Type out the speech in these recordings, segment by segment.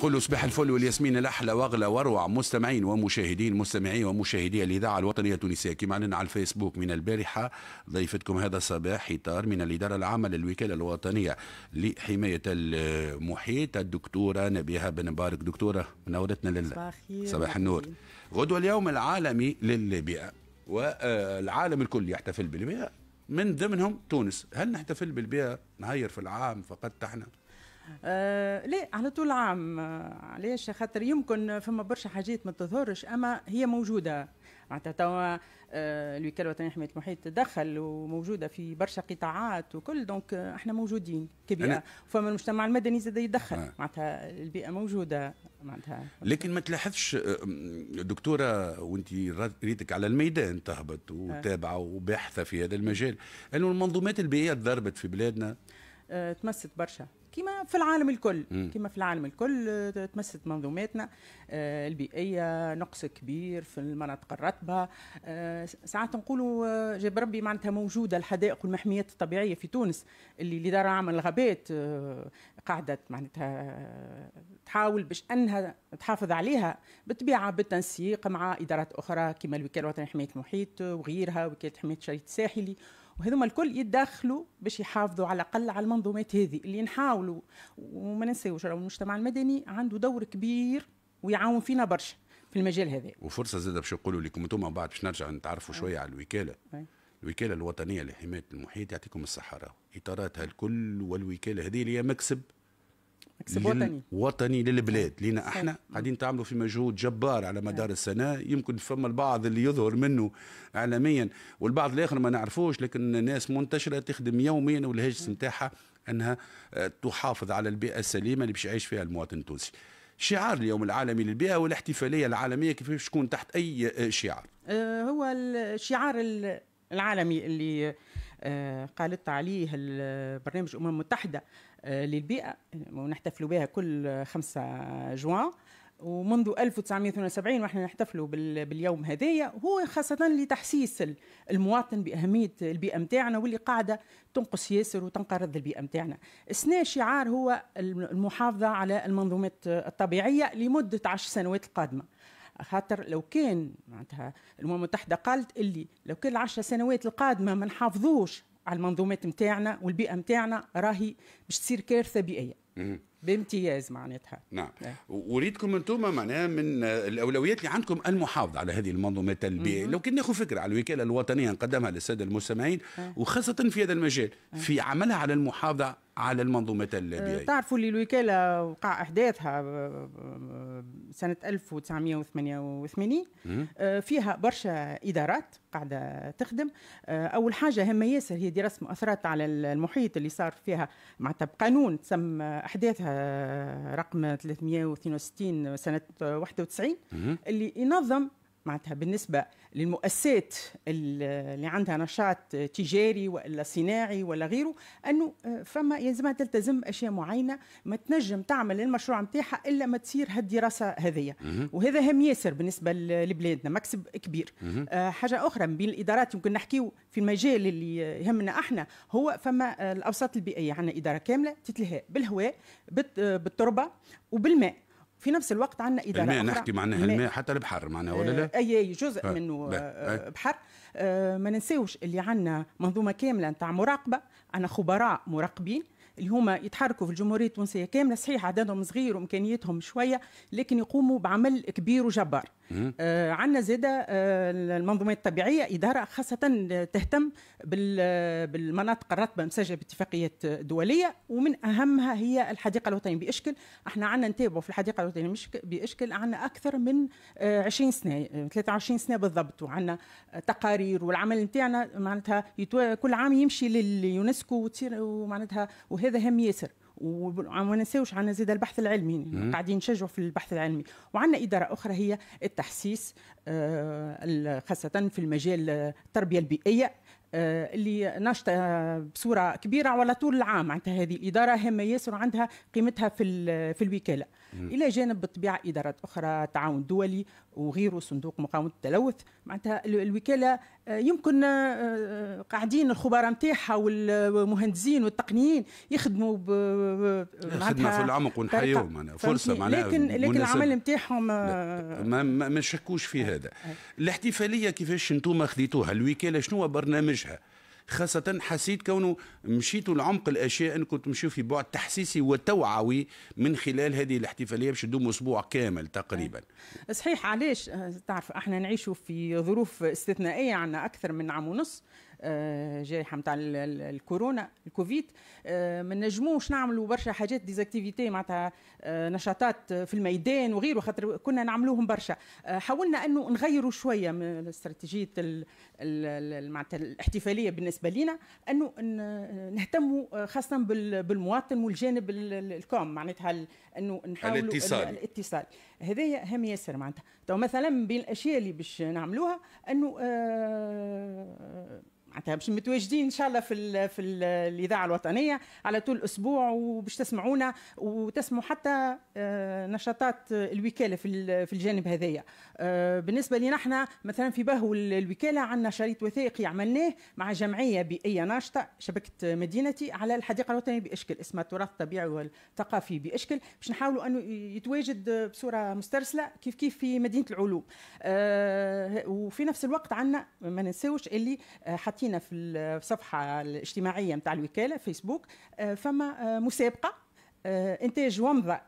قولوا صباح الفل والياسمين الاحلى واغلى واروع مستمعين ومشاهدين مستمعي ومشاهدي الاذاعه الوطنيه التونسيه كما على الفيسبوك من البارحه ضيفتكم هذا الصباح حيطار من الاداره العامه للوكاله الوطنيه لحمايه المحيط الدكتوره نبيها بن مبارك دكتوره منورتنا لله صباح النور غدوه اليوم العالمي للبيئه والعالم الكل يحتفل بالبيئه من ضمنهم تونس هل نحتفل بالبيئه نهير في العام فقط احنا آه، لا على طول عام علاش خاطر يمكن فما برشا حاجات ما تظهرش اما هي موجوده معناتها توا آه، الوكاله الوطنيه لحمايه المحيط تدخل وموجوده في برشا قطاعات وكل دونك احنا موجودين كبيئه فما المجتمع المدني زاد يدخل معناتها البيئه موجوده معناتها لكن ما تلاحظش آه، دكتوره وانت ريتك على الميدان تهبط وتابعه وباحثه في هذا المجال انه المنظومات البيئيه ضربت في بلادنا تمست برشا كما في العالم الكل كما في العالم الكل آه، تمست منظوماتنا آه، البيئيه نقص كبير في المناطق الرطبه آه، ساعات نقولوا جاب ربي معناتها موجوده الحدائق والمحميات الطبيعيه في تونس اللي دار عمل الغابات قاعده معناتها تحاول باش انها تحافظ عليها بالطبيعه بالتنسيق مع ادارات اخرى كما الوكاله الوطنيه لحمايه المحيط وغيرها وكاله حمايه الشريط الساحلي وهذوما الكل يتدخلوا باش يحافظوا على الاقل على المنظومات هذه اللي نحاولوا وما ننساوش المجتمع المدني عنده دور كبير ويعاون فينا برشا في المجال هذا وفرصه زاد باش نقولوا لكم انتم من بعد باش نرجع نتعرفوا شويه على الوكاله أي. الوكاله الوطنيه لحمايه المحيط يعطيكم الصحراء اطاراتها الكل والوكاله هذه اللي هي مكسب مكسب وطني وطني للبلاد آه، لينا احنا آه. قاعدين تعملوا في مجهود جبار على مدار آه. السنه يمكن فما البعض اللي يظهر منه اعلاميا والبعض الاخر ما نعرفوش لكن الناس منتشره تخدم يوميا والهجس نتاعها انها تحافظ على البيئه السليمه اللي باش يعيش فيها المواطن التونسي شعار اليوم العالمي للبيئه والاحتفاليه العالميه كيفاش تكون تحت اي شعار هو الشعار العالمي اللي قالت عليه البرنامج الامم المتحده آه، للبيئة ونحتفلوا بها كل 5 جوان ومنذ 1978 ونحن نحتفلوا باليوم هذايا هو خاصة لتحسيس المواطن بأهمية البيئة متاعنا واللي قاعدة تنقص ياسر وتنقرض البيئة متاعنا السنة شعار هو المحافظة على المنظومات الطبيعية لمدة عشر سنوات القادمة خاطر لو كان معناتها الامم المتحده قالت اللي لو كان العشر سنوات القادمه ما نحافظوش على المنظومات نتاعنا والبيئه نتاعنا راهي باش تصير كارثه بيئيه بامتياز معناتها نعم أه. وريدكم انتم معناها من الاولويات اللي عندكم المحافظه على هذه المنظومات البيئيه لو كان ناخذ فكره على الوكاله الوطنيه نقدمها للساده المستمعين أه. وخاصه في هذا المجال أه. في عملها على المحافظه على المنظومة البيئية تعرفوا اللي الوكالة وقع أحداثها أه، سنة 1988 أه، فيها برشا إدارات قاعدة تخدم أه، أول حاجة هامة ياسر هي دراسة مؤثرات على المحيط اللي صار فيها مع بقانون تسمى أحداثها رقم 362 سنة 91 اللي ينظم معناتها بالنسبة للمؤسسات اللي عندها نشاط تجاري ولا صناعي ولا غيره أنه آه، فما يلزمها تلتزم أشياء معينة ما تنجم تعمل المشروع نتاعها إلا ما تصير هالدراسة هذية وهذا هم ياسر بالنسبة لبلادنا مكسب كبير آه، حاجة أخرى من بين الإدارات يمكن نحكيه في المجال اللي يهمنا احنا هو فما آه، الأوساط البيئية عندنا إدارة كاملة تتلهى بالهواء بالتربة وبالماء في نفس الوقت عندنا اداره الماء أخرى. نحكي معناها الماء حتى البحر معناها ولا لا؟ آه، اي جزء آه. منه آه. آه. بحر آه، ما ننساوش اللي عندنا منظومه كامله نتاع مراقبه عندنا خبراء مراقبين اللي هما يتحركوا في الجمهورية التونسية كاملة صحيح عددهم صغير وإمكانياتهم شوية لكن يقوموا بعمل كبير وجبار آه عندنا زادة آه المنظومات الطبيعية إدارة خاصة تهتم بالمناطق الرطبة مسجلة باتفاقيات دولية ومن أهمها هي الحديقة الوطنية بإشكل احنا عندنا نتابعوا في الحديقة الوطنية بإشكل عندنا أكثر من 20 آه، سنة 23 سنة بالضبط وعندنا تقارير والعمل نتاعنا معناتها كل عام يمشي لليونسكو ومعناتها وهذا هذا هام ياسر وما ننساوش عندنا زاد البحث العلمي قاعدين نشجعوا في البحث العلمي وعندنا اداره اخرى هي التحسيس آه، خاصه في المجال آه، التربيه البيئيه آه، اللي ناشطه بصوره كبيره على طول العام معناتها هذه الاداره هامه ياسر وعندها قيمتها في في الوكاله الى جانب بالطبيعه ادارات اخرى تعاون دولي وغيره صندوق مقاومه التلوث معناتها الوكاله آه، يمكن آه، آه، قاعدين الخبراء نتاعها والمهندسين والتقنيين يخدموا ب خدمه في العمق ونحيوهم معناها فرصه معناها لكن لكن العمل نتاعهم ما ما شكوش في هذا الاحتفاليه كيفاش انتم خذيتوها الوكاله شنو برنامجها خاصة حسيت كونه مشيت لعمق الأشياء كنت مشي في بعد تحسيسي وتوعوي من خلال هذه الاحتفالية باش تدوم أسبوع كامل تقريبا أه، صحيح علاش أه، تعرف احنا نعيشوا في ظروف استثنائية عنا أكثر من عام ونص آه، جائحه نتاع الكورونا الكوفيد آه، ما نجموش نعملوا برشا حاجات ديزاكتيفيتي معناتها آه، نشاطات في الميدان وغيره خاطر كنا نعملوهم برشا حاولنا انه نغيروا شويه من استراتيجيه معناتها الاحتفاليه بالنسبه لنا انه نهتموا خاصه بالمواطن والجانب الكوم معناتها انه نحاولوا الاتصال الاتصال هذايا هام ياسر معناتها تو مثلا بين الاشياء اللي باش نعملوها انه آه معناتها باش متواجدين ان شاء الله في الـ في الاذاعه الوطنيه على طول الاسبوع وباش تسمعونا وتسمعوا حتى آه، نشاطات الوكاله في في الجانب هذايا آه، بالنسبه لنا احنا مثلا في بهو الوكاله عندنا شريط وثائقي عملناه مع جمعيه بيئيه ناشطه شبكه مدينتي على الحديقه الوطنيه باشكل اسمها التراث الطبيعي والثقافي باشكل باش نحاولوا انه يتواجد بصوره مسترسله كيف كيف في مدينه العلوم آه، وفي نفس الوقت عندنا ما ننساوش اللي حتى حطينا في الصفحه الاجتماعيه نتاع الوكاله فيسبوك آه، فما آه، مسابقه آه، انتاج ومضه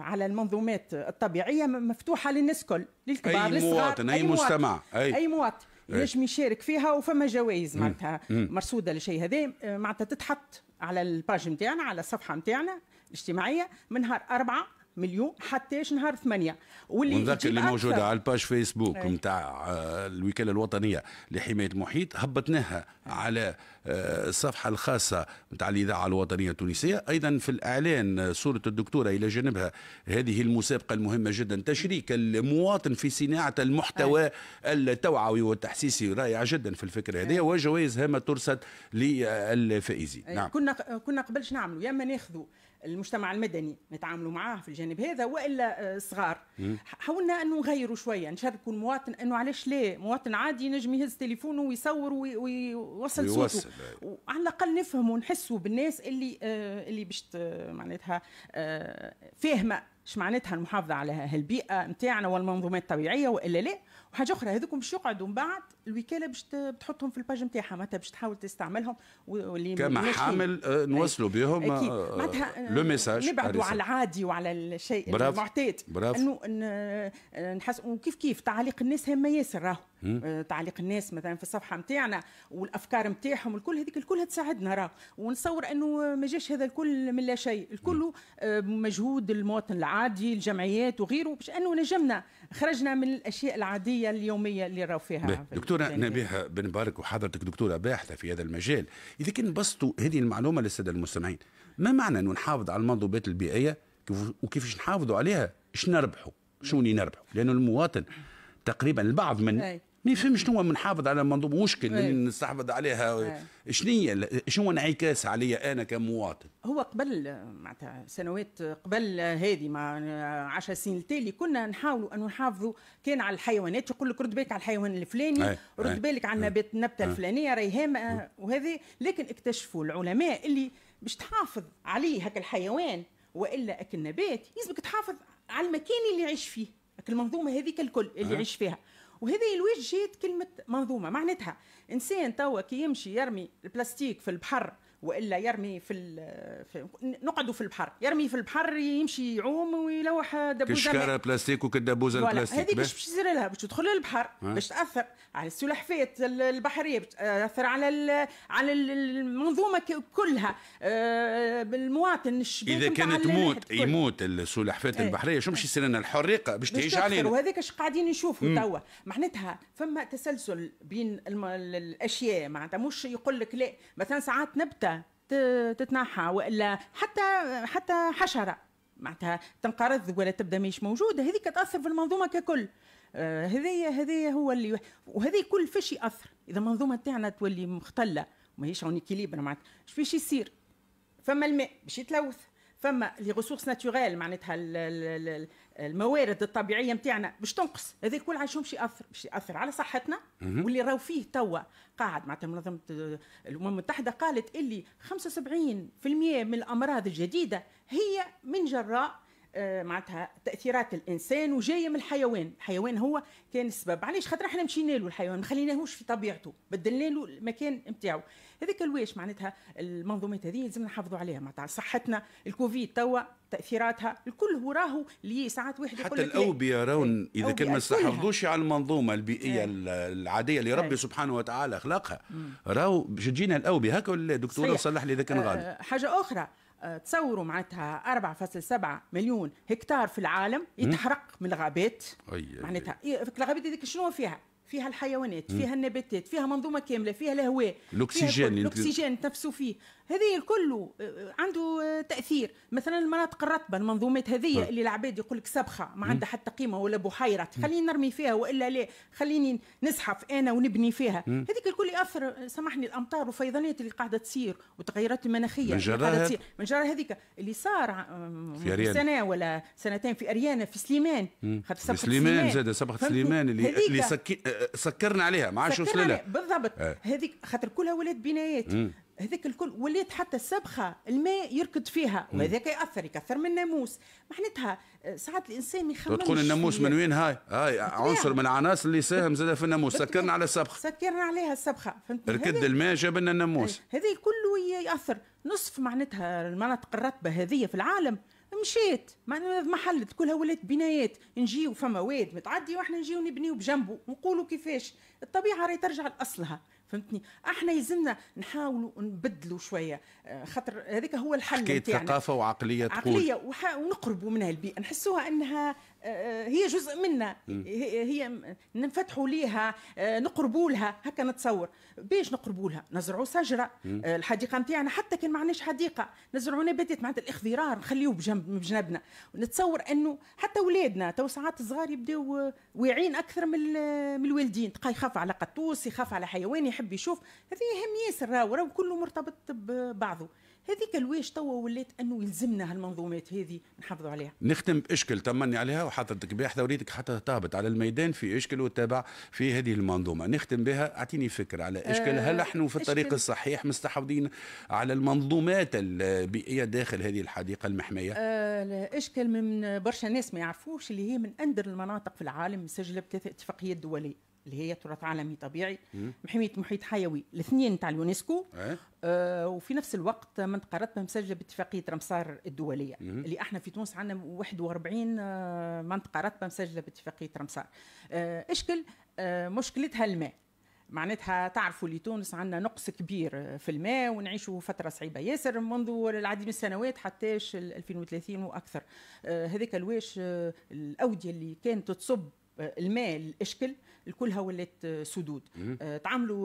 على المنظومات الطبيعيه مفتوحه للناس الكل للكبار أي مواطن أي, اي مستمع اي, أي مواطن ينجم يشارك فيها وفما جوائز معناتها مرصوده للشيء هذا معناتها تتحط على الباج نتاعنا على الصفحه نتاعنا الاجتماعيه من نهار أربعة مليون حتى نهار 8 واللي ونذكر اللي موجوده على الباج فيسبوك نتاع إيه. آه، الوكاله الوطنيه لحمايه المحيط هبطناها على آه، الصفحه الخاصه نتاع الاذاعه الوطنيه التونسيه ايضا في الاعلان آه، صوره الدكتوره الى جانبها هذه المسابقه المهمه جدا تشريك المواطن في صناعه المحتوى أي. التوعوي والتحسيسي رائع جدا في الفكره هذه إيه. وجوائز هامه ترصد للفائزين إيه. نعم كنا كنا قبلش نعملوا يا اما ناخذوا المجتمع المدني نتعاملوا معاه في الجانب هذا والا آه، صغار حاولنا انه نغيروا شويه نشاركوا المواطن انه علاش لا مواطن عادي نجم يهز تليفونه ويصور ويوصل صوته وعلى الاقل نفهموا ونحسوا بالناس اللي آه، اللي باش معناتها آه، فاهمه اش معناتها المحافظه على هالبيئه نتاعنا والمنظومات الطبيعيه والا لا وحاجه اخرى هذوكم باش يقعدوا من بعد الوكاله باش تحطهم في الباج نتاعها معناتها باش تحاول تستعملهم واللي حامل آه، نوصلوا بهم آه، آه، لو ميساج نبعدوا على العادي وعلى الشيء المعتاد انه نحس وكيف كيف تعاليق الناس هما ياسر راهو آه، تعليق الناس مثلا في الصفحه نتاعنا والافكار نتاعهم الكل هذيك الكلها تساعدنا راه ونصور انه ما جاش هذا الكل من لا شيء الكل آه، مجهود المواطن العادي الجمعيات وغيره باش انه نجمنا خرجنا من الاشياء العاديه اليوميه اللي راهو فيها في دكتوره نبيها بن مبارك وحضرتك دكتوره باحثه في هذا المجال اذا كان بسطوا هذه المعلومه للساده المستمعين ما معنى انه نحافظ على المنظومات البيئيه وكيفاش نحافظوا عليها شنو نربحوا شو نربحوا لانه المواطن تقريبا البعض من أي. ما يفهمش شنو حافظ على منظومه مشكل اللي نستحفظ عليها شنية شنو شنو انعكاس عليا انا كمواطن هو قبل معناتها سنوات قبل هذه مع 10 سنين التالي كنا نحاولوا انه نحافظوا كان على الحيوانات يقول لك رد بالك على الحيوان الفلاني رد بالك على النبات النبته الفلانيه راهي آه، هامه وهذه لكن اكتشفوا العلماء اللي باش تحافظ عليه هكا الحيوان والا اكل النبات يلزمك تحافظ على المكان اللي يعيش فيه المنظومه هذيك الكل اللي يعيش فيها وهذه الوجه جات كلمه منظومه معناتها انسان توا كي يمشي يرمي البلاستيك في البحر والا يرمي في, في نقعدوا في البحر يرمي في البحر يمشي يعوم ويلوح دبوزه كشكاره بلاستيك وكدبوزه البلاستيك هذه باش يصير لها باش تدخل للبحر اه. باش تاثر على السلحفات البحريه باش تاثر على على المنظومه كلها بالمواطن آه، الشباب اذا كانت تموت يموت السلحفات إيه. البحريه شو باش يصير لنا الحريقه باش تعيش علينا وهذاك اش قاعدين نشوفوا توا معناتها فما تسلسل بين الاشياء معناتها مش يقول لك لا مثلا ساعات نبته تتنحى والا حتى حتى حشره معناتها تنقرض ولا تبدا مش موجوده هذيك تاثر في المنظومه ككل هذايا آه، هذايا هو اللي وهذي كل فيش ياثر اذا المنظومه تاعنا تولي مختله ماهيش اون ايكيليبر معناتها فيش يصير فما الماء باش يتلوث فما لي ريسورس ناتوريل معناتها الموارد الطبيعيه نتاعنا باش تنقص هذا كل عايشهم باش ياثر باش ياثر على صحتنا واللي راهو فيه توا قاعد معناتها منظمه الامم المتحده قالت اللي 75% من الامراض الجديده هي من جراء آه، معناتها تاثيرات الانسان وجايه من الحيوان الحيوان هو كان السبب علاش خاطر احنا مشينا له الحيوان ما خليناهوش في طبيعته بدلنا له المكان نتاعو هذاك الواش معناتها المنظومات هذه لازم نحافظوا عليها معناتها صحتنا الكوفيد توا تاثيراتها الكل هو راهو اللي ساعات واحد حتى الاوبئه راهو اذا كان ما استحافظوش على المنظومه البيئيه إيه. العاديه اللي ربي إيه. سبحانه وتعالى خلقها راهو باش تجينا هكا ولا دكتور صلح لي اذا كان آه، غالي أه حاجه اخرى تصوروا معناتها 4.7 مليون هكتار في العالم يتحرق من الغابات معناتها إيه، الغابات هذيك شنو فيها؟ فيها الحيوانات فيها النباتات فيها منظومه كامله فيها الهواء الاكسجين الاكسجين تنفسوا فيه هذه الكل آه، آه، عنده آه، تاثير مثلا المناطق الرطبه المنظومات هذه نعم. اللي العباد يقول لك سبخه ما عندها حتى قيمه ولا بحيره خليني نرمي فيها والا لا خليني نزحف انا ونبني فيها هذيك الكل ياثر سامحني الامطار والفيضانات اللي قاعده تصير والتغيرات المناخيه من جراها من جراها هذيك اللي صار في سنه ولا سنتين في اريانا في سليمان خاطر سبخه سليمان زاد سبخه سليمان اللي اللي سكرنا عليها ما عادش وصل لها بالضبط هذيك خاطر كلها ولات بنايات هذاك الكل وليت حتى السبخه الماء يركض فيها وهذاك ياثر يكثر من الناموس معناتها آه، ساعات الانسان ما يخممش تقول الناموس من وين هاي هاي عنصر من العناصر اللي ساهم زاد في الناموس سكرنا على السبخه سكرنا عليها السبخه فهمتني ركد الماء جاب لنا الناموس هذا كله ياثر نصف معناتها المناطق الرطبه هذه في العالم مشيت معناها محلت كلها ولات بنايات نجيو فما واد متعدي واحنا نجيو نبنيو بجنبه ونقولوا كيفاش الطبيعه راهي ترجع لاصلها فهمتني احنا يلزمنا نحاولوا نبدلوا شويه آه، خاطر هذاك هو الحل حكايه ثقافه وعقليه تقول عقليه ونقربوا منها البيئه نحسوها انها هي جزء منا هي ننفتحوا ليها آه، نقربوا لها هكا نتصور باش نقربوا لها نزرعوا شجره آه، الحديقه نتاعنا حتى كان ما عندناش حديقه نزرعوا نباتات معناتها الاخضرار نخليوه بجنب بجنبنا نتصور انه حتى اولادنا تو ساعات صغار يبداو آه، واعيين اكثر من من الوالدين تلقى يخاف على قطوس يخاف على حيوان يحب يشوف هذه هم ياسر راهو كله مرتبط ببعضه هذيك الواش توا ولات انه يلزمنا هالمنظومات هذه نحافظوا عليها نختم باشكل طمني عليها وحضرتك باحثه وريدك حتى تهبط على الميدان في اشكل وتابع في هذه المنظومه نختم بها اعطيني فكره على اشكل هل آه، نحن في الطريق الصحيح مستحوذين على المنظومات البيئيه داخل هذه الحديقه المحميه آه، اشكل من برشا ناس ما يعرفوش اللي هي من اندر المناطق في العالم مسجله بثلاث اتفاقيات دوليه اللي هي تراث عالمي طبيعي محميه محيط حيوي الاثنين تاع اليونسكو أه؟ آه وفي نفس الوقت منطقه رتبه مسجله باتفاقيه رمسار الدوليه مم. اللي احنا في تونس عندنا 41 آه منطقه رتبه مسجله باتفاقيه رمسار آه اشكل آه مشكلتها الماء معناتها تعرفوا اللي تونس عندنا نقص كبير في الماء ونعيشوا فتره صعيبه ياسر منذ العديد من السنوات حتى 2030 واكثر آه هذاك الواش آه الاوديه اللي كانت تصب آه، الماء الاشكل الكلها ولات آه، سدود آه، تعملوا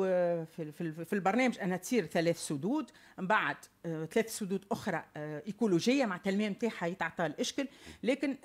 في البرنامج انها تصير ثلاث سدود من بعد ثلاث سدود اخرى ايكولوجيه مع الماء نتاعها يتعطى الاشكل لكن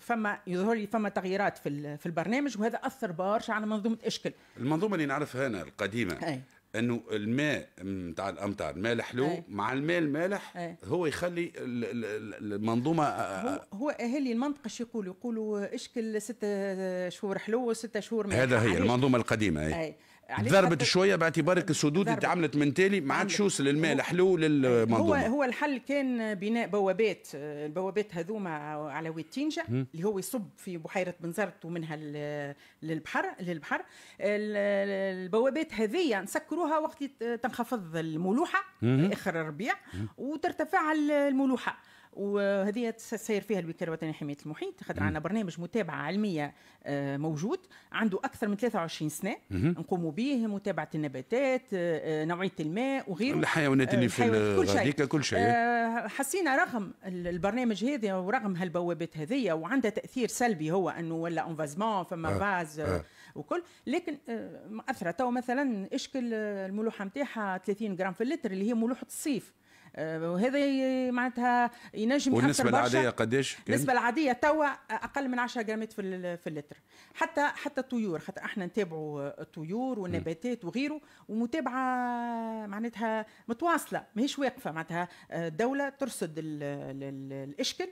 فما يظهر لي فما تغييرات في البرنامج وهذا اثر برشا على منظومه اشكل المنظومه اللي نعرفها انا القديمه أي. انه الماء نتاع الامطار الماء الحلو مع الماء المالح هو يخلي المنظومه آه، آه، هو, هو اهالي المنطقه شو يقولوا يقولوا اشكل ستة شهور حلو وستة شهور مالح هذا هي المنظومه القديمه أي. أي. ضربت شويه باعتبارك السدود عملت من تالي ما عادش يوصل الماء الحلو للمنظومه هو هو الحل كان بناء بوابات البوابات هذوما على ويتينجا اللي هو يصب في بحيره بنزرت ومنها للبحر للبحر البوابات هذيا نسكروها وقت تنخفض الملوحه اخر الربيع وترتفع الملوحه وهذه تسير فيها الوكاله الوطنيه لحمايه المحيط خاطر عندنا برنامج متابعه علميه آه، موجود عنده اكثر من 23 سنه نقوموا به متابعه النباتات آه، نوعيه الماء وغيره الحيوانات اللي آه، في هذيك كل شيء حسينا رغم البرنامج هذا ورغم هالبوابات هذية وعندها تاثير سلبي هو انه ولا انفازمون فما فاز آه. وكل لكن اثرى تو مثلا اشكل الملوحه نتاعها 30 جرام في اللتر اللي هي ملوحه الصيف آه، وهذا معناتها ينجم والنسبة العادية قداش؟ النسبة العادية توا أقل من 10 جرامات في في اللتر حتى حتى الطيور خاطر احنا نتابعوا الطيور والنباتات وغيره ومتابعة معناتها متواصلة ماهيش واقفة معناتها الدولة آه، ترصد الإشكل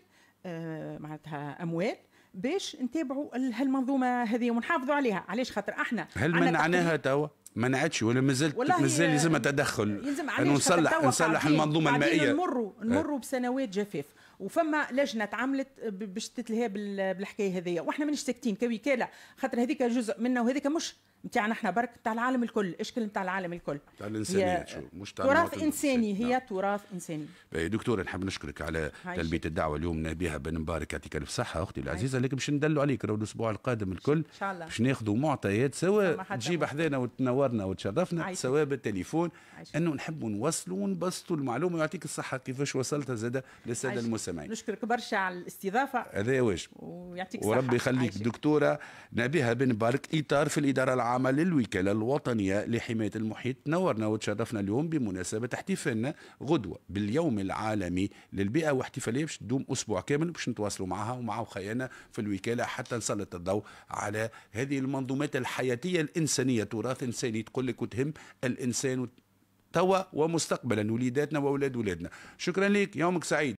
آه، معناتها أموال باش نتابعوا هالمنظومه هذه ونحافظوا عليها علاش خاطر احنا هل منعناها توا منعتش ولا ما زلت مازال آه، يلزم تدخل انه نصلح نصلح المنظومه المائيه نمروا آه. نمروا بسنوات جفاف وفما لجنه تعملت باش تتلهى بالحكايه هذيا واحنا مانيش ساكتين كوكاله خاطر هذيك جزء منا وهذيك مش نتاعنا احنا برك نتاع العالم الكل اشكال نتاع العالم الكل نتاع الانسانيه مش نعم. تراث انساني هي تراث انساني دكتور نحب نشكرك على تلبيه الدعوه اليوم نبيها بن مبارك يعطيك الف صحه اختي العزيزه لكن باش ندلوا عليك الاسبوع القادم الكل ان شاء الله باش ناخذوا معطيات سوا تجيب حذانا وتنور نورنا وتشرفنا سواء بالتليفون انه نحبوا نوصلوا ونبسطوا المعلومه ويعطيك الصحه كيفاش وصلتها زاد للساده المستمعين نشكرك برشا على الاستضافه هذا واجب ويعطيك الصحه وربي يخليك دكتوره نبيها بن بارك اطار في الاداره العامه للوكاله الوطنيه لحمايه المحيط نورنا وتشرفنا اليوم بمناسبه احتفالنا غدوه باليوم العالمي للبيئه واحتفاليه باش تدوم اسبوع كامل باش نتواصلوا معها ومع خيانا في الوكاله حتى نسلط الضوء على هذه المنظومات الحياتيه الانسانيه تراث انساني اللي تقول لك وتهم الانسان توا ومستقبلا وليداتنا واولاد ولادنا شكرا لك يومك سعيد